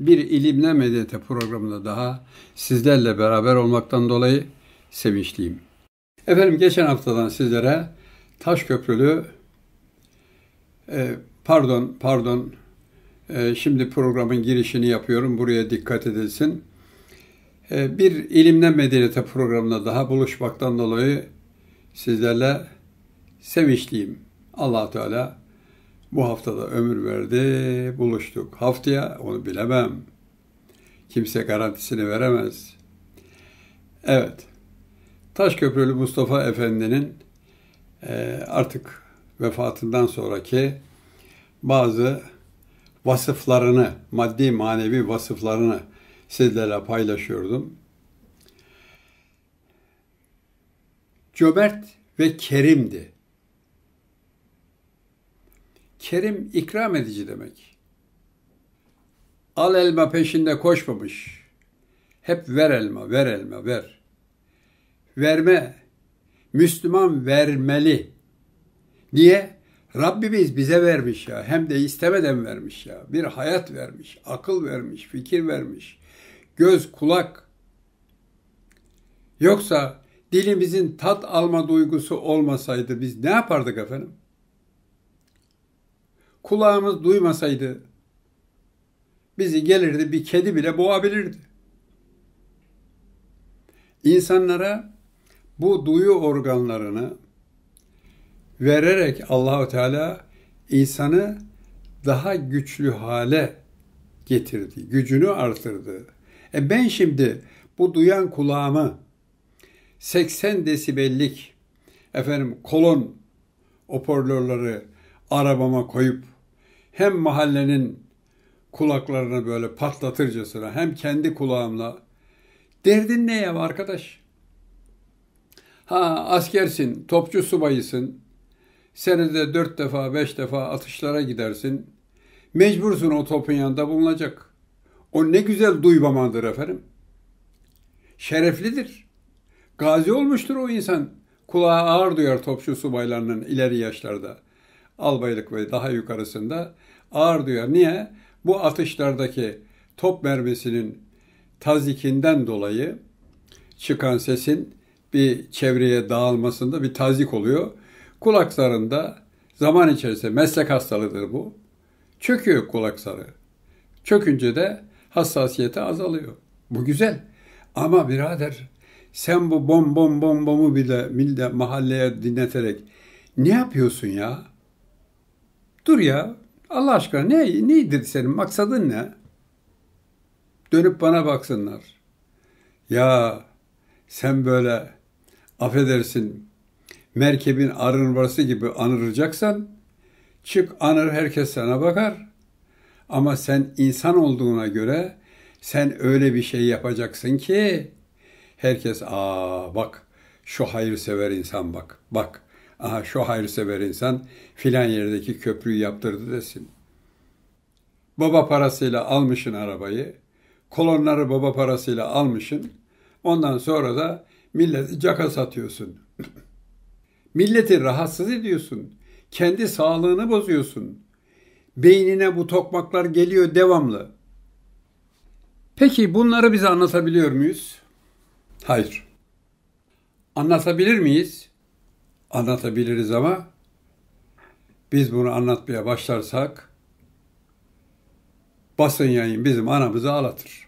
bir ilimle medete programında daha sizlerle beraber olmaktan dolayı sevinçliyim. Efendim geçen haftadan sizlere Taşköprülü e, pardon pardon e, şimdi programın girişini yapıyorum buraya dikkat edilsin. E, bir ilimle medeniyete programında daha buluşmaktan dolayı sizlerle sevinçliyim. allah Teala bu haftada ömür verdi, buluştuk. Haftaya onu bilemem. Kimse garantisini veremez. Evet, Taşköprülü Mustafa Efendi'nin e, artık vefatından sonraki bazı vasıflarını, maddi manevi vasıflarını sizlerle paylaşıyordum. Cömert ve kerimdi Kerim ikram edici demek. Al elma peşinde koşmamış. Hep ver elma, ver elma, ver. Verme. Müslüman vermeli. Niye? Rabbimiz bize vermiş ya. Hem de istemeden vermiş ya. Bir hayat vermiş, akıl vermiş, fikir vermiş. Göz, kulak. Yoksa dilimizin tat alma duygusu olmasaydı biz ne yapardık efendim? kulağımız duymasaydı bizi gelirdi bir kedi bile boğabilirdi. İnsanlara bu duyu organlarını vererek Allahu Teala insanı daha güçlü hale getirdi, gücünü artırdı. E ben şimdi bu duyan kulağımı 80 desibellik efendim kolon operörleri arabama koyup hem mahallenin kulaklarına böyle patlatırcasına hem kendi kulağımla derdin ne ya arkadaş? Ha askersin, topçu subayısın, senede dört defa beş defa atışlara gidersin. Mecbursun o topun yanında bulunacak. O ne güzel duymamandır efendim. Şereflidir. Gazi olmuştur o insan. Kulağı ağır duyar topçu subaylarının ileri yaşlarda albaylık ve daha yukarısında ağır duyar. Niye? Bu atışlardaki top mermisinin tazikinden dolayı çıkan sesin bir çevreye dağılmasında bir tazik oluyor. Kulak zarında zaman içerisinde meslek hastalığıdır bu. Çöküyor kulak zarı. Çökünce de hassasiyeti azalıyor. Bu güzel. Ama birader sen bu bom bom bom bomu bile milde mahalleye dinleterek ne yapıyorsun ya? Dur ya. Allah aşkına ne nedir senin maksadın ne? Dönüp bana baksınlar. Ya sen böyle affedersin merkebin arınması gibi anıracaksan çık anır herkes sana bakar. Ama sen insan olduğuna göre sen öyle bir şey yapacaksın ki herkes aa bak şu hayırsever insan bak bak aha şu hayırsever insan filan yerdeki köprüyü yaptırdı desin. Baba parasıyla almışın arabayı, kolonları baba parasıyla almışın, ondan sonra da millet caka satıyorsun. Milleti rahatsız ediyorsun. Kendi sağlığını bozuyorsun. Beynine bu tokmaklar geliyor devamlı. Peki bunları bize anlatabiliyor muyuz? Hayır. Anlatabilir miyiz? anlatabiliriz ama biz bunu anlatmaya başlarsak basın yayın bizim anamızı ağlatır.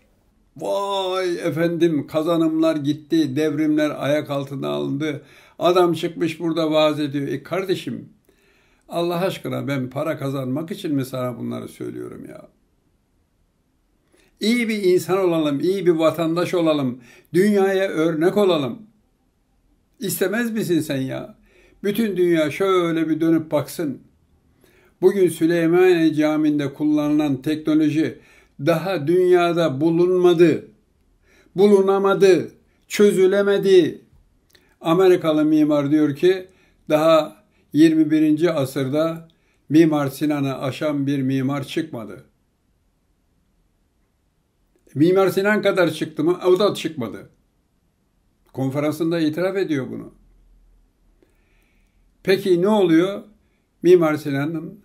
Vay efendim kazanımlar gitti, devrimler ayak altına alındı. Adam çıkmış burada vaaz ediyor. E kardeşim Allah aşkına ben para kazanmak için mi sana bunları söylüyorum ya? İyi bir insan olalım, iyi bir vatandaş olalım, dünyaya örnek olalım. İstemez misin sen ya? Bütün dünya şöyle bir dönüp baksın. Bugün Süleymaniye Camii'nde kullanılan teknoloji daha dünyada bulunmadı, bulunamadı, çözülemedi. Amerikalı mimar diyor ki daha 21. asırda Mimar Sinan'ı aşan bir mimar çıkmadı. Mimar Sinan kadar çıktı mı? O da çıkmadı. Konferansında itiraf ediyor bunu. Peki ne oluyor? Mimar Sinan'ın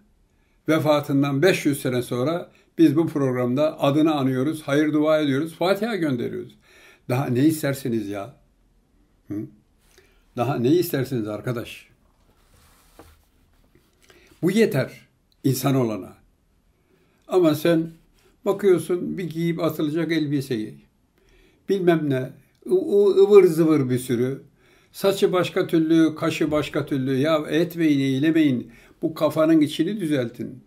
vefatından 500 sene sonra biz bu programda adını anıyoruz, hayır dua ediyoruz, Fatiha gönderiyoruz. Daha ne istersiniz ya? Hı? Daha ne istersiniz arkadaş? Bu yeter insan olana. Ama sen bakıyorsun bir giyip atılacak elbiseyi. Bilmem ne, ıvır zıvır bir sürü Saçı başka türlü, kaşı başka türlü. Ya etmeyin, eğilemeyin. Bu kafanın içini düzeltin.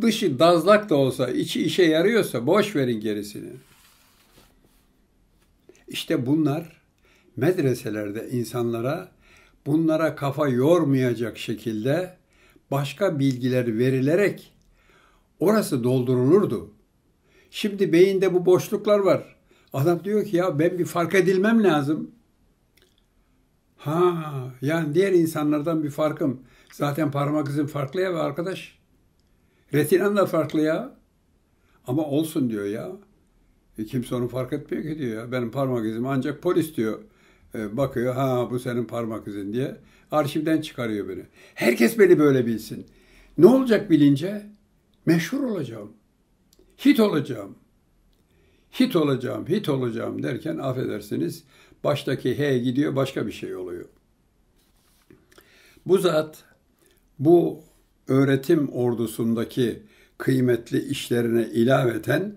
Dışı dazlak da olsa, içi işe yarıyorsa boş verin gerisini. İşte bunlar medreselerde insanlara bunlara kafa yormayacak şekilde başka bilgiler verilerek orası doldurulurdu. Şimdi beyinde bu boşluklar var. Adam diyor ki ya ben bir fark edilmem lazım. Ha, yani diğer insanlardan bir farkım. Zaten parmak izim farklı ya be arkadaş. Retinan da farklı ya. Ama olsun diyor ya. E kimse onu fark etmiyor ki diyor ya. Benim parmak izim ancak polis diyor. E, bakıyor ha bu senin parmak izin diye. Arşivden çıkarıyor beni. Herkes beni böyle bilsin. Ne olacak bilince? Meşhur olacağım. Hit olacağım. Hit olacağım, hit olacağım derken affedersiniz Baştaki H gidiyor başka bir şey oluyor. Bu zat bu öğretim ordusundaki kıymetli işlerine ilaveten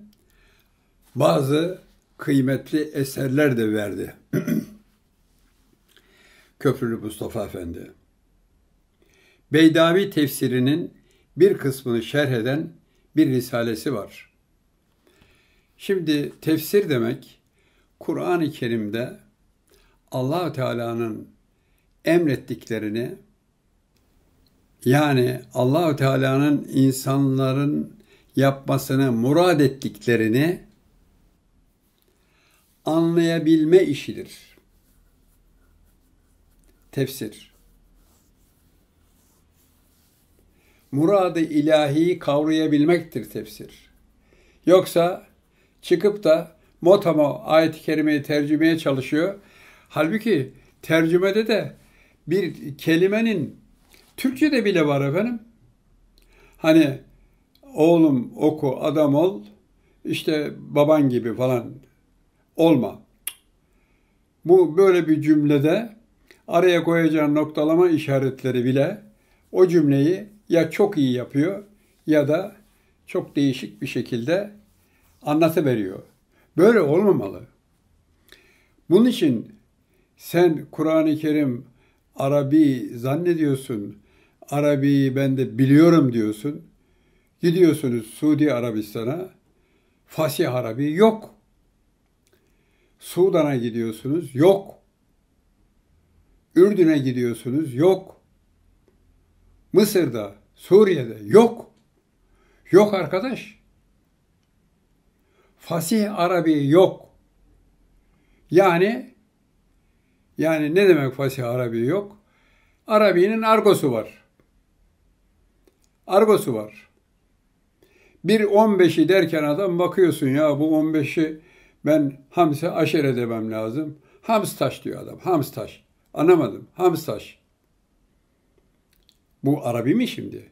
bazı kıymetli eserler de verdi. Köprülü Mustafa Efendi. Beydavi tefsirinin bir kısmını şerh eden bir risalesi var. Şimdi tefsir demek Kur'an-ı Kerim'de allah Teala'nın emrettiklerini yani Allahü Teala'nın insanların yapmasını murad ettiklerini anlayabilme işidir. Tefsir. Muradı ilahi kavrayabilmektir tefsir. Yoksa çıkıp da Motamo ayet-i kerimeyi tercümeye çalışıyor. Halbuki tercümede de bir kelimenin Türkçe'de bile var efendim. Hani oğlum oku adam ol işte baban gibi falan olma. Bu böyle bir cümlede araya koyacağın noktalama işaretleri bile o cümleyi ya çok iyi yapıyor ya da çok değişik bir şekilde anlatıveriyor. Böyle olmamalı. Bunun için sen Kur'an-ı Kerim Arabi zannediyorsun. Arabi ben de biliyorum diyorsun. Gidiyorsunuz Suudi Arabistan'a. Fasih Arabi yok. Sudan'a gidiyorsunuz yok. Ürdün'e gidiyorsunuz yok. Mısır'da, Suriye'de yok. Yok arkadaş. Fasih Arabi yok. Yani yani ne demek fasih Arabi yok? Arabi'nin argosu var. Argosu var. Bir 15'i derken adam bakıyorsun ya bu 15'i ben hamse aşere demem lazım. Hamstaş diyor adam. Hamstaş. Anlamadım. Hamstaş. Bu Arabi mi şimdi?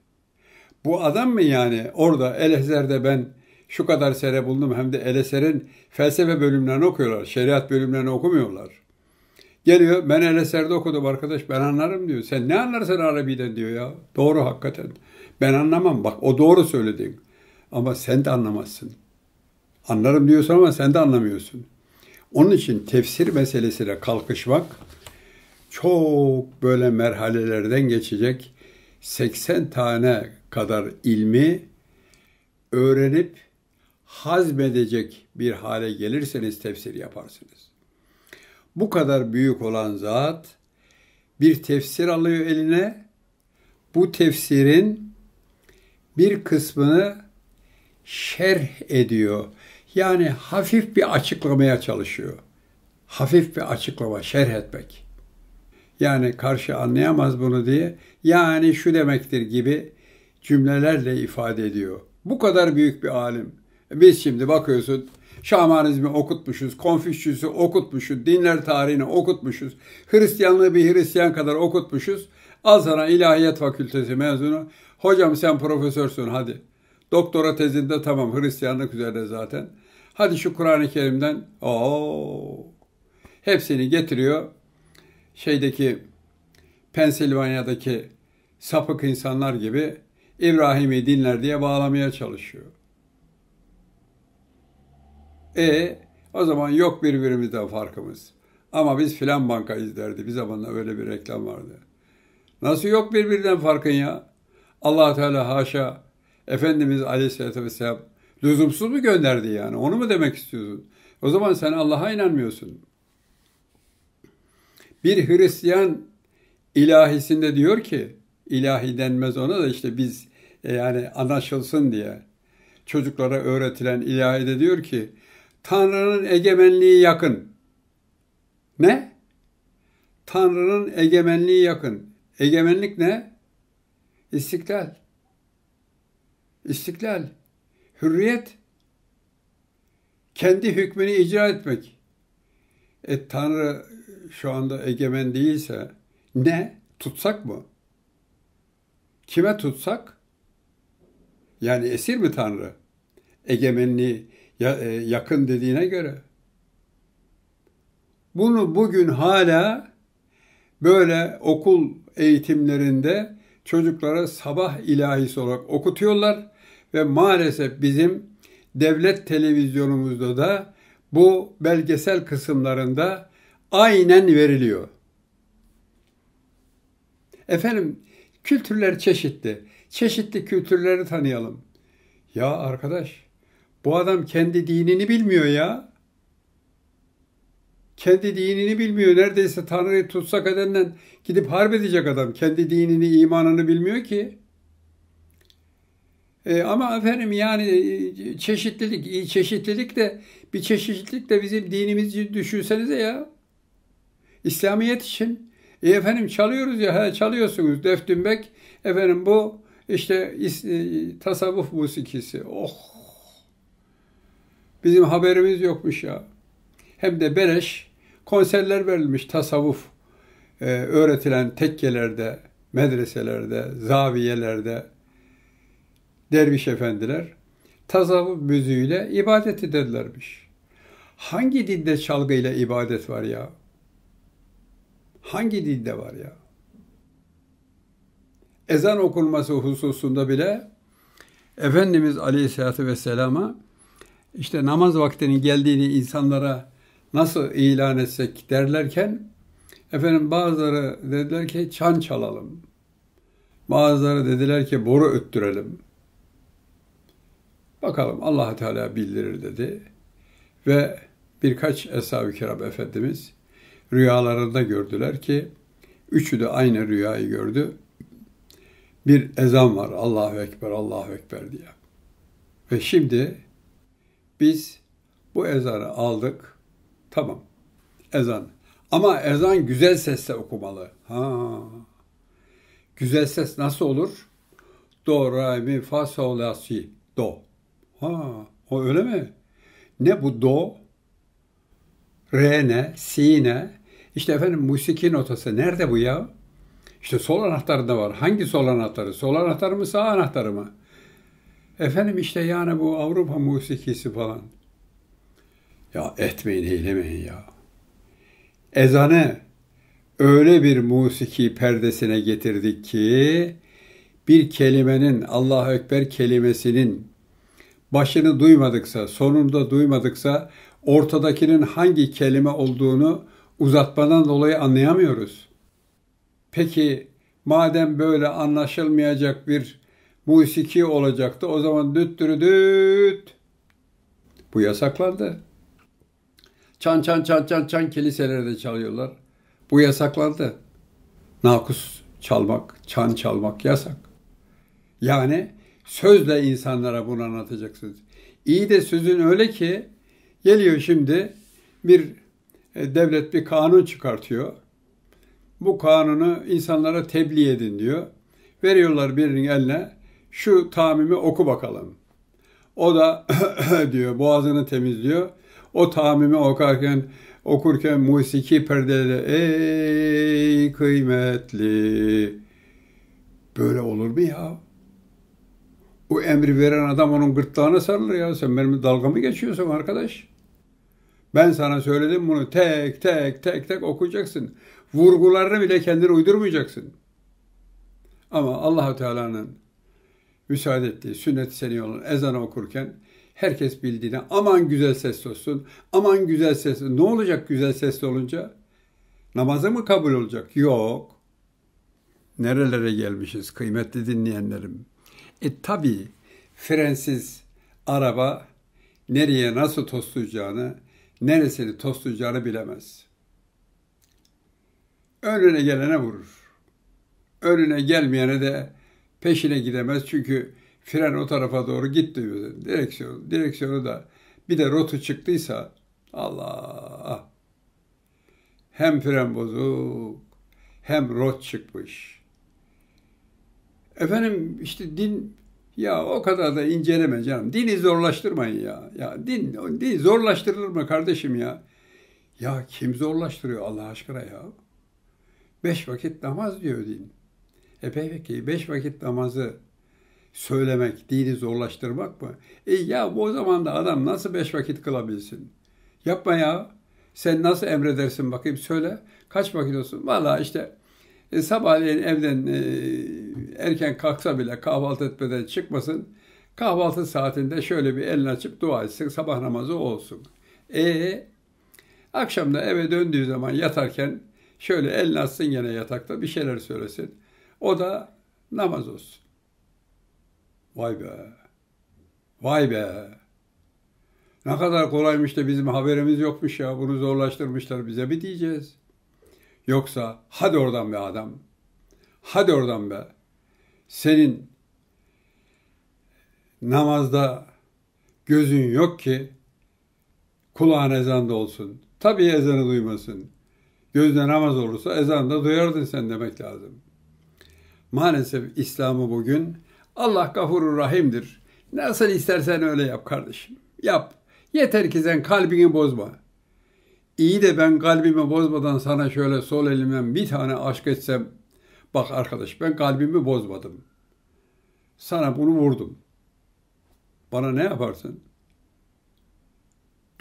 Bu adam mı yani orada Elezer'de ben şu kadar sere buldum hem de Elezer'in felsefe bölümlerini okuyorlar. Şeriat bölümlerini okumuyorlar. Geliyor ben el eserde okudum arkadaş ben anlarım diyor. Sen ne anlarsın Arabi'den diyor ya. Doğru hakikaten. Ben anlamam bak o doğru söyledin. Ama sen de anlamazsın. Anlarım diyorsun ama sen de anlamıyorsun. Onun için tefsir meselesine kalkışmak çok böyle merhalelerden geçecek 80 tane kadar ilmi öğrenip hazmedecek bir hale gelirseniz tefsir yaparsınız bu kadar büyük olan zat bir tefsir alıyor eline. Bu tefsirin bir kısmını şerh ediyor. Yani hafif bir açıklamaya çalışıyor. Hafif bir açıklama, şerh etmek. Yani karşı anlayamaz bunu diye, yani şu demektir gibi cümlelerle ifade ediyor. Bu kadar büyük bir alim. E biz şimdi bakıyorsun Şamanizmi okutmuşuz, Konfüçyüs'ü okutmuşuz, dinler tarihini okutmuşuz, Hristiyanlığı bir Hristiyan kadar okutmuşuz. Azharan İlahiyat Fakültesi mezunu. Hocam sen profesörsün hadi. Doktora tezinde tamam Hristiyanlık üzerine zaten. Hadi şu Kur'an-ı Kerim'den ooo hepsini getiriyor. Şeydeki Pensilvanya'daki sapık insanlar gibi İbrahim'i dinler diye bağlamaya çalışıyor. E o zaman yok birbirimizden farkımız. Ama biz filan bankayız derdi. Bir zamanla öyle bir reklam vardı. Nasıl yok birbirinden farkın ya? allah Teala haşa Efendimiz Aleyhisselatü Vesselam lüzumsuz mu gönderdi yani? Onu mu demek istiyorsun? O zaman sen Allah'a inanmıyorsun. Bir Hristiyan ilahisinde diyor ki, ilahi denmez ona da işte biz e, yani anlaşılsın diye çocuklara öğretilen ilahide diyor ki Tanrı'nın egemenliği yakın. Ne? Tanrı'nın egemenliği yakın. Egemenlik ne? İstiklal. İstiklal. Hürriyet. Kendi hükmünü icra etmek. E Tanrı şu anda egemen değilse ne? Tutsak mı? Kime tutsak? Yani esir mi Tanrı? Egemenliği ya, e, yakın dediğine göre. Bunu bugün hala böyle okul eğitimlerinde çocuklara sabah ilahisi olarak okutuyorlar ve maalesef bizim devlet televizyonumuzda da bu belgesel kısımlarında aynen veriliyor. Efendim kültürler çeşitli. Çeşitli kültürleri tanıyalım. Ya arkadaş bu adam kendi dinini bilmiyor ya. Kendi dinini bilmiyor. Neredeyse Tanrı'yı tutsak edenden gidip harp edecek adam. Kendi dinini, imanını bilmiyor ki. E, ama efendim yani e, çeşitlilik, çeşitlilik de bir çeşitlilik de bizim dinimizi düşünsenize ya. İslamiyet için. E efendim çalıyoruz ya, he, çalıyorsunuz. Deftümbek, efendim bu işte is, e, tasavvuf musikisi. Oh Bizim haberimiz yokmuş ya. Hem de beleş konserler verilmiş tasavvuf e, öğretilen tekkelerde, medreselerde, zaviyelerde derviş efendiler tasavvuf müziğiyle ibadet ederlermiş. Hangi dinde çalgıyla ibadet var ya? Hangi dinde var ya? Ezan okunması hususunda bile Efendimiz Aleyhisselatü Vesselam'a işte namaz vaktinin geldiğini insanlara nasıl ilan etsek derlerken efendim bazıları dediler ki çan çalalım. Bazıları dediler ki boru öttürelim. Bakalım allah Teala bildirir dedi. Ve birkaç Eshab-ı Kiram Efendimiz rüyalarında gördüler ki üçü de aynı rüyayı gördü. Bir ezan var Allahu Ekber, Allahu Ekber diye. Ve şimdi biz bu ezanı aldık. Tamam. Ezan. Ama ezan güzel sesle okumalı. Ha. Güzel ses nasıl olur? Do, re, mi, fa, sol, la, si. Do. Ha. O öyle mi? Ne bu do? Re ne? Si ne? İşte efendim musiki notası. Nerede bu ya? İşte sol anahtarında var. Hangi sol anahtarı? Sol anahtarı mı sağ anahtarı mı? Efendim işte yani bu Avrupa musikisi falan. Ya etmeyin eylemeyin ya. Ezane öyle bir musiki perdesine getirdik ki bir kelimenin Allah Ekber kelimesinin başını duymadıksa, sonunu da duymadıksa ortadakinin hangi kelime olduğunu uzatmadan dolayı anlayamıyoruz. Peki madem böyle anlaşılmayacak bir bu iş iki olacaktı. O zaman düt dürü düt. Bu yasaklandı. Çan çan çan çan çan kiliselerde çalıyorlar. Bu yasaklandı. Nakus çalmak, çan çalmak yasak. Yani sözle insanlara bunu anlatacaksınız. İyi de sözün öyle ki geliyor şimdi bir e, devlet bir kanun çıkartıyor. Bu kanunu insanlara tebliğ edin diyor. Veriyorlar birinin eline şu tamimi oku bakalım. O da diyor boğazını temizliyor. O tamimi okarken okurken musiki perdede ey kıymetli böyle olur mu ya? O emri veren adam onun gırtlağına sarılır ya. Sen benim dalga mı geçiyorsun arkadaş? Ben sana söyledim bunu tek tek tek tek okuyacaksın. Vurgularını bile kendini uydurmayacaksın. Ama Allahu Teala'nın müsaade ettiği sünnet seni seniyonun ezanı okurken herkes bildiğine aman güzel ses olsun, aman güzel ses. Ne olacak güzel sesli olunca? Namazı mı kabul olacak? Yok. Nerelere gelmişiz kıymetli dinleyenlerim? E tabi frensiz araba nereye nasıl toslayacağını, neresini toslayacağını bilemez. Önüne gelene vurur. Önüne gelmeyene de peşine gidemez çünkü fren o tarafa doğru gitti. Direksiyon, direksiyonu da bir de rotu çıktıysa Allah hem fren bozuk hem rot çıkmış. Efendim işte din ya o kadar da inceleme canım. Dini zorlaştırmayın ya. Ya din, din zorlaştırılır mı kardeşim ya? Ya kim zorlaştırıyor Allah aşkına ya? Beş vakit namaz diyor din. E peki beş vakit namazı söylemek, dini zorlaştırmak mı? E ya o zaman da adam nasıl beş vakit kılabilsin? Yapma ya. Sen nasıl emredersin bakayım söyle. Kaç vakit olsun? Valla işte e, sabahleyin evden e, erken kalksa bile kahvaltı etmeden çıkmasın. Kahvaltı saatinde şöyle bir elini açıp dua etsin. Sabah namazı olsun. E akşam da eve döndüğü zaman yatarken şöyle elini açsın yine yatakta bir şeyler söylesin. O da namaz olsun. Vay be. Vay be. Ne kadar kolaymış da bizim haberimiz yokmuş ya. Bunu zorlaştırmışlar bize mi diyeceğiz? Yoksa hadi oradan be adam. Hadi oradan be. Senin namazda gözün yok ki kulağın ezanda olsun. Tabii ezanı duymasın. Gözde namaz olursa ezan da duyardın sen demek lazım. Maalesef İslam'ı bugün Allah gafurur rahimdir. Nasıl istersen öyle yap kardeşim. Yap. Yeter ki sen kalbini bozma. İyi de ben kalbimi bozmadan sana şöyle sol elimden bir tane aşk etsem. Bak arkadaş ben kalbimi bozmadım. Sana bunu vurdum. Bana ne yaparsın?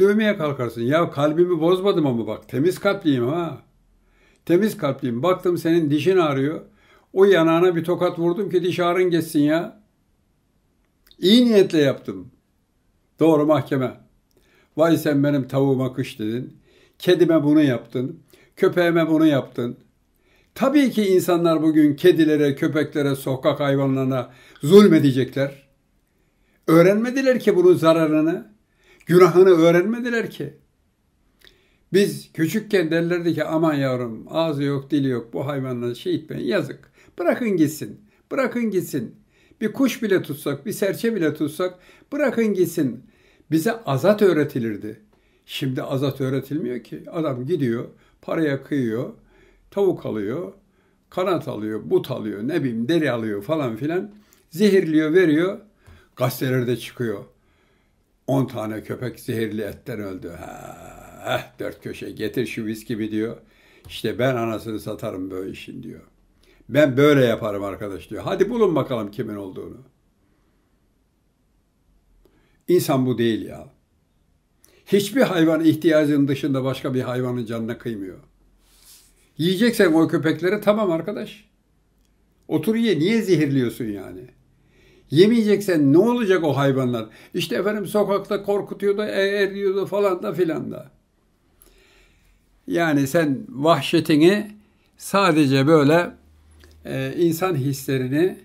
Dövmeye kalkarsın. Ya kalbimi bozmadım ama bak temiz kalpliyim ha. Temiz kalpliyim. Baktım senin dişin ağrıyor. O yanağına bir tokat vurdum ki diş ağrın geçsin ya. İyi niyetle yaptım. Doğru mahkeme. Vay sen benim tavuğuma kış dedin. Kedime bunu yaptın. Köpeğime bunu yaptın. Tabii ki insanlar bugün kedilere, köpeklere, sokak hayvanlarına zulmedecekler. Öğrenmediler ki bunun zararını. Günahını öğrenmediler ki. Biz küçükken derlerdi ki aman yavrum ağzı yok dili yok bu hayvanla şey etmeyin yazık. Bırakın gitsin. Bırakın gitsin. Bir kuş bile tutsak, bir serçe bile tutsak bırakın gitsin. Bize azat öğretilirdi. Şimdi azat öğretilmiyor ki. Adam gidiyor, paraya kıyıyor, tavuk alıyor, kanat alıyor, but alıyor, ne bileyim deri alıyor falan filan. Zehirliyor, veriyor. Gazetelerde çıkıyor. 10 tane köpek zehirli etten öldü. Ha, eh, dört köşe getir şu viskimi diyor. İşte ben anasını satarım böyle işin diyor. Ben böyle yaparım arkadaş diyor. Hadi bulun bakalım kimin olduğunu. İnsan bu değil ya. Hiçbir hayvan ihtiyacının dışında başka bir hayvanın canına kıymıyor. Yiyeceksen o köpekleri tamam arkadaş. Otur ye niye zehirliyorsun yani? Yemeyeceksen ne olacak o hayvanlar? İşte efendim sokakta korkutuyor da eğer da falan da filan da. Yani sen vahşetini sadece böyle e, insan hislerini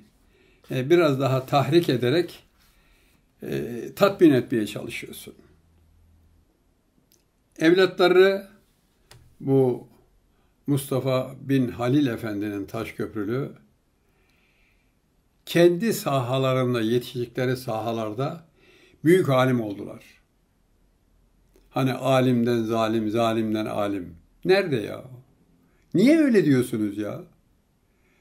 e, biraz daha tahrik ederek e, tatmin etmeye çalışıyorsun. Evlatları bu Mustafa bin Halil Efendi'nin taş köprülü kendi sahalarında, yetiştikleri sahalarda büyük alim oldular. Hani alimden zalim, zalimden alim. Nerede ya? Niye öyle diyorsunuz ya?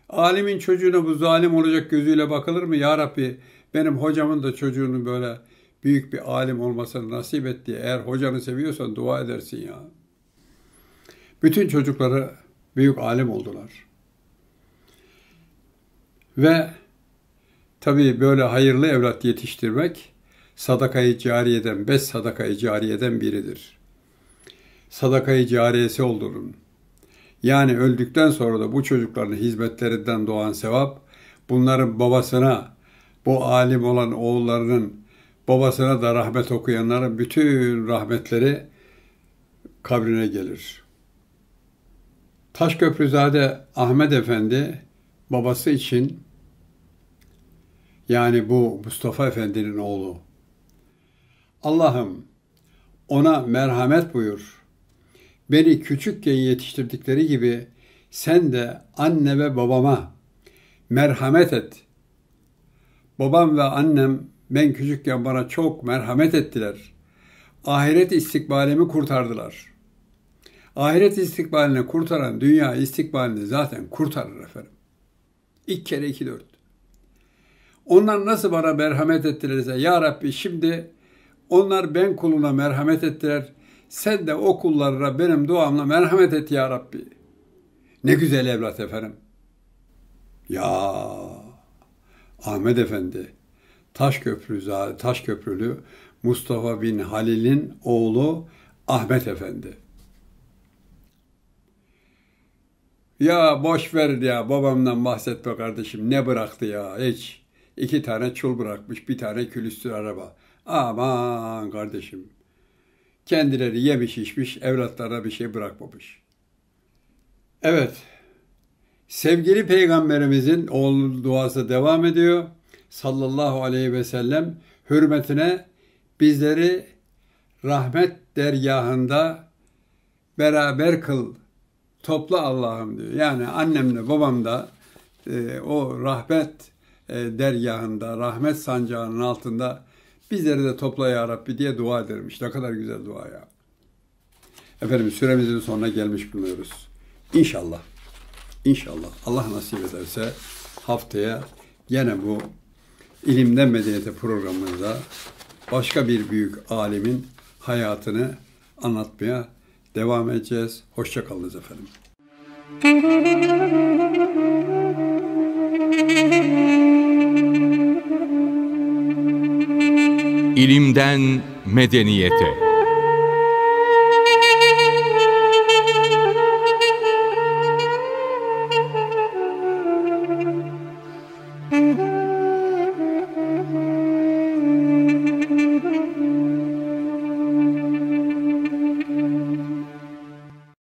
Alimin çocuğuna bu zalim olacak gözüyle bakılır mı? Ya Rabbi benim hocamın da çocuğunu böyle büyük bir alim olmasını nasip et eğer hocanı seviyorsan dua edersin ya. Bütün çocukları büyük alim oldular. Ve Tabii böyle hayırlı evlat yetiştirmek sadakayı cariyeden, beş sadakayı cariyeden biridir. Sadakayı cariyesi oldurun. Yani öldükten sonra da bu çocukların hizmetlerinden doğan sevap bunların babasına, bu alim olan oğullarının babasına da rahmet okuyanların bütün rahmetleri kabrine gelir. Taşköprüzade Ahmet Efendi babası için yani bu Mustafa Efendi'nin oğlu. Allah'ım ona merhamet buyur. Beni küçükken yetiştirdikleri gibi sen de anne ve babama merhamet et. Babam ve annem ben küçükken bana çok merhamet ettiler. Ahiret istikbalimi kurtardılar. Ahiret istikbalini kurtaran dünya istikbalini zaten kurtarır efendim. İlk kere iki dört. Onlar nasıl bana merhamet ettilerse ya Rabbi şimdi onlar ben kuluna merhamet ettiler. Sen de o kullarına benim duamla merhamet et ya Rabbi. Ne güzel evlat efendim. Ya Ahmet Efendi Taş Taş Köprülü Mustafa bin Halil'in oğlu Ahmet Efendi. Ya boş ver ya babamdan bahsetme kardeşim ne bıraktı ya hiç. İki tane çul bırakmış, bir tane külüstür araba. Aman kardeşim. Kendileri yemiş içmiş, evlatlara bir şey bırakmamış. Evet, sevgili peygamberimizin oğlunun duası devam ediyor. Sallallahu aleyhi ve sellem hürmetine bizleri rahmet dergahında beraber kıl, topla Allah'ım diyor. Yani annemle babam da e, o rahmet e, dergahında, rahmet sancağının altında bizleri de topla ya Rabbi diye dua edermiş. Ne kadar güzel dua ya. Efendim süremizin sonuna gelmiş bulunuyoruz. İnşallah, İnşallah. Allah nasip ederse haftaya gene bu ilimden Medeniyete programımızda başka bir büyük alimin hayatını anlatmaya devam edeceğiz. Hoşçakalınız efendim. Thank you. İlimden medeniyete.